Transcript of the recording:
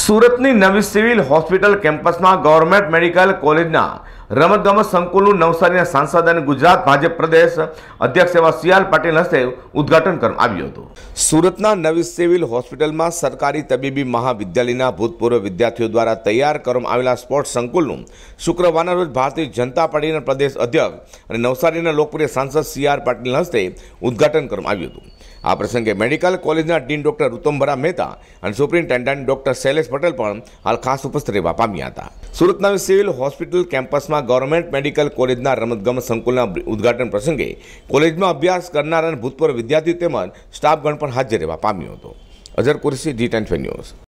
સુરતની નવી civil hospital કેમ્પસમાં ગવર્મેન્ટ મેડિકલ કોલેજના રમતગમત સંકુલનું નવસારીના સાંસદ અને ગુજરાત ભાજપ પ્રદેશ અધ્યક્ષ એવા સિયાલ પાટીલ હસ્તે ઉદઘાટન કરવામાં આવ્યું હતું સુરતના નવી સિવિલ હોસ્પિટલમાં સરકારી તબીબી મહાવિદ્યાલયના ભૂતપૂર્વ વિદ્યાર્થીઓ દ્વારા તૈયાર કરવામાં આવેલા સ્પોર્ટ્સ સંકુલનું શુક્રવારના રોજ ભારતીય જનતા પાર્ટીના પ્રદેશ અધ્યક્ષ અને નવસારીના લોકપ્રિય સાંસદ સી આર પાટીલ હસ્તે ઉદઘાટન કરવામાં આવ્યું હતું આ પ્રસંગે મેડિકલ કોલેજના ડીન ડોક્ટર ઉત્તમભરા મહેતા અને સુપ્રિન્ટેન્ડન્ટ ડોક્ટર શૈલેષ પટેલ પણ હાલ ખાસ ઉપસ્થિત રહેવા પામ્યા હતા સુરતના સિવિલ હોસ્પિટલ કેમ્પસમાં ગવર્મેન્ટ મેડિકલ કોલેજના રમતગમત સંકુલના ઉદઘાટન પ્રસંગે કોલેજમાં અભ્યાસ કરનાર અને ભૂતપૂર્વ વિદ્યાર્થીઓ તેમજ સ્ટાફગણ પણ હાજર રહેવા પામ્યો હતો Azhar Qureshi G ten news